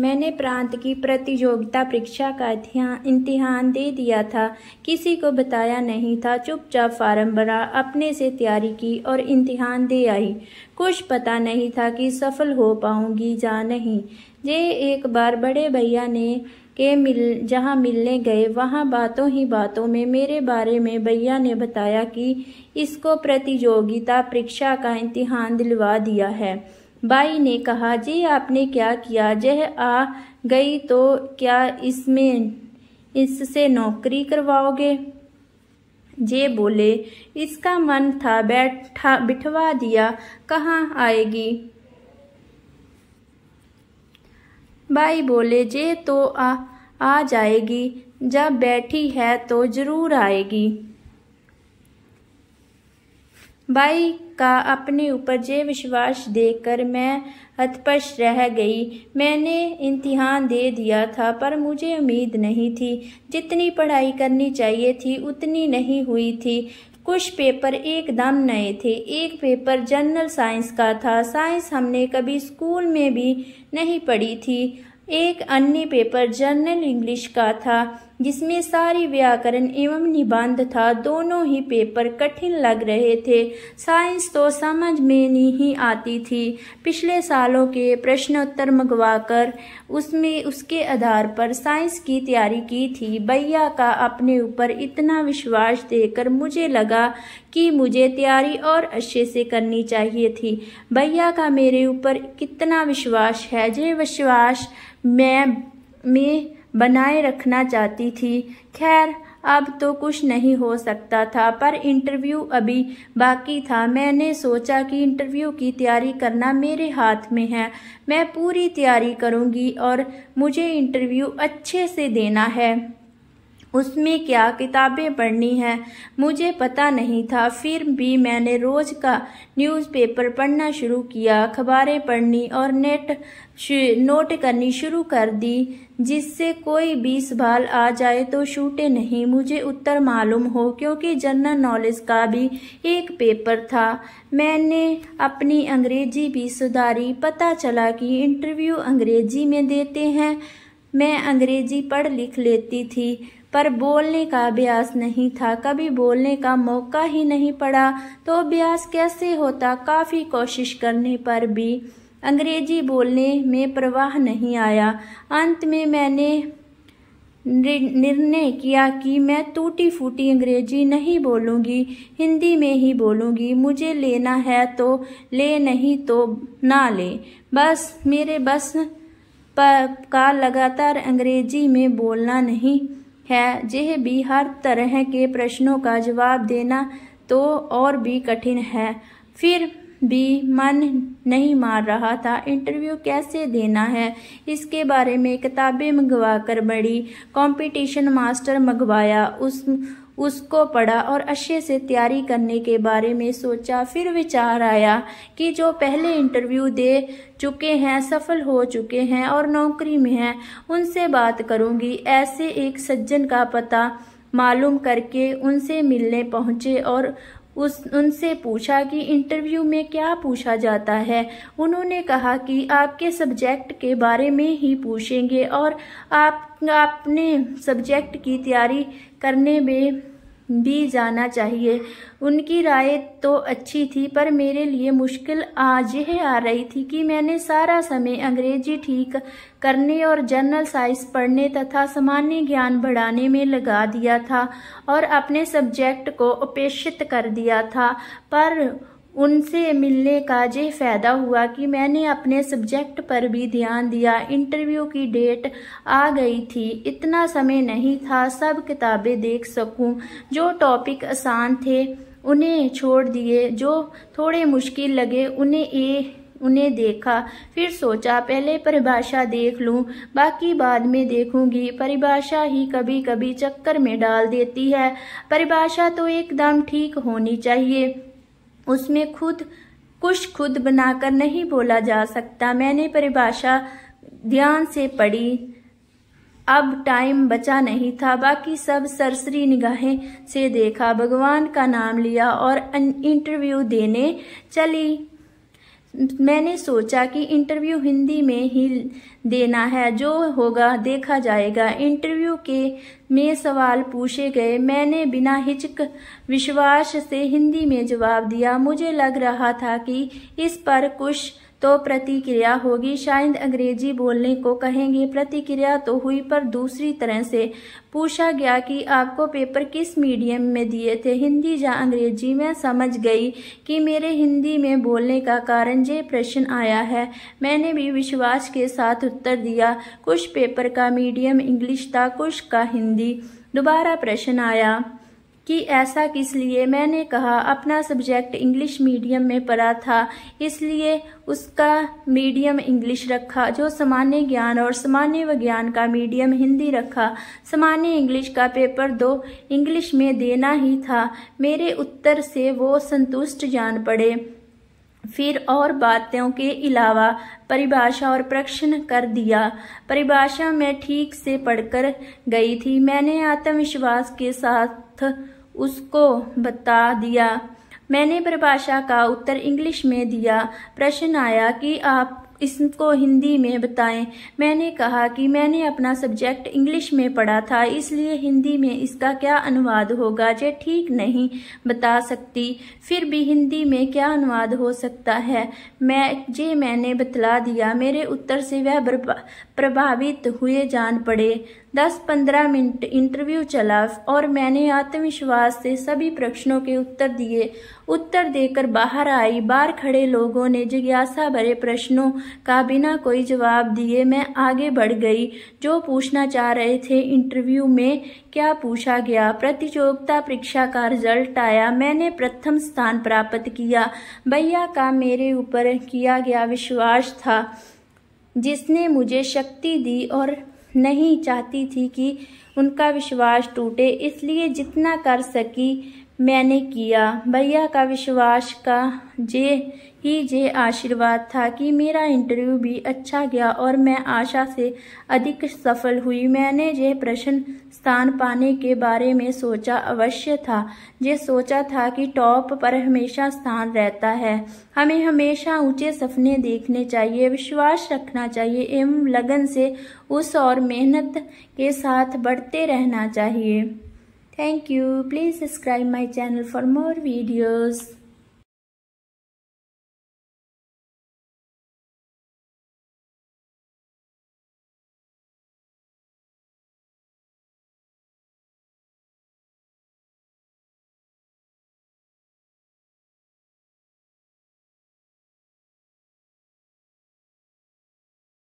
मैंने प्रांत की प्रतियोगिता परीक्षा का इम्तिहान दे दिया था किसी को बताया नहीं था चुपचाप फार्म भरा अपने से तैयारी की और इम्तिहान दे आई कुछ पता नहीं था कि सफल हो पाऊंगी या नहीं ये एक बार बड़े भैया ने के मिल जहाँ मिलने गए वहाँ बातों ही बातों में मेरे बारे में भैया ने बताया कि इसको प्रतियोगिता परीक्षा का इम्तिहान दिलवा दिया है बाई ने कहा जी आपने क्या किया जह आ गई तो क्या इसमें इससे नौकरी करवाओगे जे बोले इसका मन था बैठा बिठवा दिया कहाँ आएगी बाई बोले जे तो आ, आ जाएगी जब बैठी है तो जरूर आएगी बाई का अपने ऊपर जे विश्वास देकर मैं हतपश रह गई मैंने इम्तिहान दे दिया था पर मुझे उम्मीद नहीं थी जितनी पढ़ाई करनी चाहिए थी उतनी नहीं हुई थी कुछ पेपर एकदम नए थे एक पेपर जनरल साइंस का था साइंस हमने कभी स्कूल में भी नहीं पढ़ी थी एक अन्य पेपर जनरल इंग्लिश का था जिसमें सारी व्याकरण एवं निबंध था दोनों ही पेपर कठिन लग रहे थे साइंस तो समझ में नहीं आती थी पिछले सालों के प्रश्नोत्तर मंगवाकर उसमें उसके आधार पर साइंस की तैयारी की थी भैया का अपने ऊपर इतना विश्वास देकर मुझे लगा कि मुझे तैयारी और अच्छे से करनी चाहिए थी भैया का मेरे ऊपर कितना विश्वास है जे विश्वास मैं में बनाए रखना चाहती थी खैर अब तो कुछ नहीं हो सकता था पर इंटरव्यू अभी बाकी था मैंने सोचा कि इंटरव्यू की तैयारी करना मेरे हाथ में है मैं पूरी तैयारी करूंगी और मुझे इंटरव्यू अच्छे से देना है उसमें क्या किताबें पढ़नी हैं मुझे पता नहीं था फिर भी मैंने रोज़ का न्यूज़पेपर पढ़ना शुरू किया अखबारें पढ़नी और नेट नोट करनी शुरू कर दी जिससे कोई भी सवाल आ जाए तो छूटे नहीं मुझे उत्तर मालूम हो क्योंकि जनरल नॉलेज का भी एक पेपर था मैंने अपनी अंग्रेजी भी सुधारी पता चला कि इंटरव्यू अंग्रेजी में देते हैं मैं अंग्रेजी पढ़ लिख लेती थी पर बोलने का अभ्यास नहीं था कभी बोलने का मौका ही नहीं पड़ा तो अभ्यास कैसे होता काफ़ी कोशिश करने पर भी अंग्रेजी बोलने में प्रवाह नहीं आया अंत में मैंने निर्णय किया कि मैं टूटी फूटी अंग्रेजी नहीं बोलूँगी हिंदी में ही बोलूँगी मुझे लेना है तो ले नहीं तो ना ले बस मेरे बस का लगातार अंग्रेजी में बोलना नहीं है यह भी हर तरह के प्रश्नों का जवाब देना तो और भी कठिन है फिर भी मन नहीं मार रहा था इंटरव्यू कैसे देना है इसके बारे में किताबें मंगवा कर बड़ी कंपटीशन मास्टर मंगवाया उस उसको पढ़ा और अच्छे से तैयारी करने के बारे में सोचा फिर विचार आया कि जो पहले इंटरव्यू दे चुके हैं सफल हो चुके हैं और नौकरी में हैं उनसे बात करूंगी ऐसे एक सज्जन का पता मालूम करके उनसे मिलने पहुंचे और उस उनसे पूछा कि इंटरव्यू में क्या पूछा जाता है उन्होंने कहा कि आपके सब्जेक्ट के बारे में ही पूछेंगे और आप आपने सब्जेक्ट की तैयारी करने में भी जाना चाहिए उनकी राय तो अच्छी थी पर मेरे लिए मुश्किल आज यह आ रही थी कि मैंने सारा समय अंग्रेजी ठीक करने और जनरल साइंस पढ़ने तथा सामान्य ज्ञान बढ़ाने में लगा दिया था और अपने सब्जेक्ट को उपेक्षित कर दिया था पर उनसे मिलने का ये फ़ायदा हुआ कि मैंने अपने सब्जेक्ट पर भी ध्यान दिया इंटरव्यू की डेट आ गई थी इतना समय नहीं था सब किताबें देख सकूं जो टॉपिक आसान थे उन्हें छोड़ दिए जो थोड़े मुश्किल लगे उन्हें ए उन्हें देखा फिर सोचा पहले परिभाषा देख लूं बाकी बाद में देखूंगी परिभाषा ही कभी कभी चक्कर में डाल देती है परिभाषा तो एकदम ठीक होनी चाहिए उसमें खुद कुछ खुद बनाकर नहीं बोला जा सकता मैंने परिभाषा ध्यान से पढ़ी अब टाइम बचा नहीं था बाकी सब सरसरी निगाहें से देखा भगवान का नाम लिया और इंटरव्यू देने चली मैंने सोचा कि इंटरव्यू हिंदी में ही देना है जो होगा देखा जाएगा इंटरव्यू के में सवाल पूछे गए मैंने बिना हिचक विश्वास से हिंदी में जवाब दिया मुझे लग रहा था कि इस पर कुछ तो प्रतिक्रिया होगी शायद अंग्रेजी बोलने को कहेंगे प्रतिक्रिया तो हुई पर दूसरी तरह से पूछा गया कि आपको पेपर किस मीडियम में दिए थे हिंदी या अंग्रेजी में समझ गई कि मेरे हिंदी में बोलने का कारण ये प्रश्न आया है मैंने भी विश्वास के साथ उत्तर दिया कुछ पेपर का मीडियम इंग्लिश था कुछ का हिंदी दोबारा प्रश्न आया कि ऐसा किस लिए मैंने कहा अपना सब्जेक्ट इंग्लिश मीडियम में पढ़ा था इसलिए उसका मीडियम इंग्लिश रखा जो सामान्य ज्ञान और सामान्य विज्ञान का मीडियम हिंदी रखा सामान्य इंग्लिश का पेपर दो इंग्लिश में देना ही था मेरे उत्तर से वो संतुष्ट जान पड़े फिर और बातों के अलावा परिभाषा और प्रश्न कर दिया परिभाषा मैं ठीक से पढ़कर गई थी मैंने आत्मविश्वास के साथ उसको बता दिया मैंने परिभाषा का उत्तर इंग्लिश में दिया प्रश्न आया कि आप इसको हिंदी में बताएं मैंने कहा कि मैंने अपना सब्जेक्ट इंग्लिश में पढ़ा था इसलिए हिंदी में इसका क्या अनुवाद होगा जे ठीक नहीं बता सकती फिर भी हिंदी में क्या अनुवाद हो सकता है मैं जे मैंने बतला दिया मेरे उत्तर से वह प्रभावित हुए जान पड़े दस पंद्रह मिनट इंटरव्यू चला और मैंने आत्मविश्वास से सभी प्रश्नों के उत्तर दिए उत्तर देकर बाहर आई बाहर खड़े लोगों ने जिज्ञासा भरे प्रश्नों का बिना कोई जवाब दिए मैं आगे बढ़ गई जो पूछना चाह रहे थे इंटरव्यू में क्या पूछा गया प्रतियोगिता परीक्षा का रिजल्ट आया मैंने प्रथम स्थान प्राप्त किया भैया का मेरे ऊपर किया गया विश्वास था जिसने मुझे शक्ति दी और नहीं चाहती थी कि उनका विश्वास टूटे इसलिए जितना कर सकी मैंने किया भैया का विश्वास का जे ही जे आशीर्वाद था कि मेरा इंटरव्यू भी अच्छा गया और मैं आशा से अधिक सफल हुई मैंने जे प्रश्न स्थान पाने के बारे में सोचा अवश्य था ये सोचा था कि टॉप पर हमेशा स्थान रहता है हमें हमेशा ऊंचे सपने देखने चाहिए विश्वास रखना चाहिए एवं लगन से उस और मेहनत के साथ बढ़ते रहना चाहिए Thank you. Please subscribe my channel for more videos.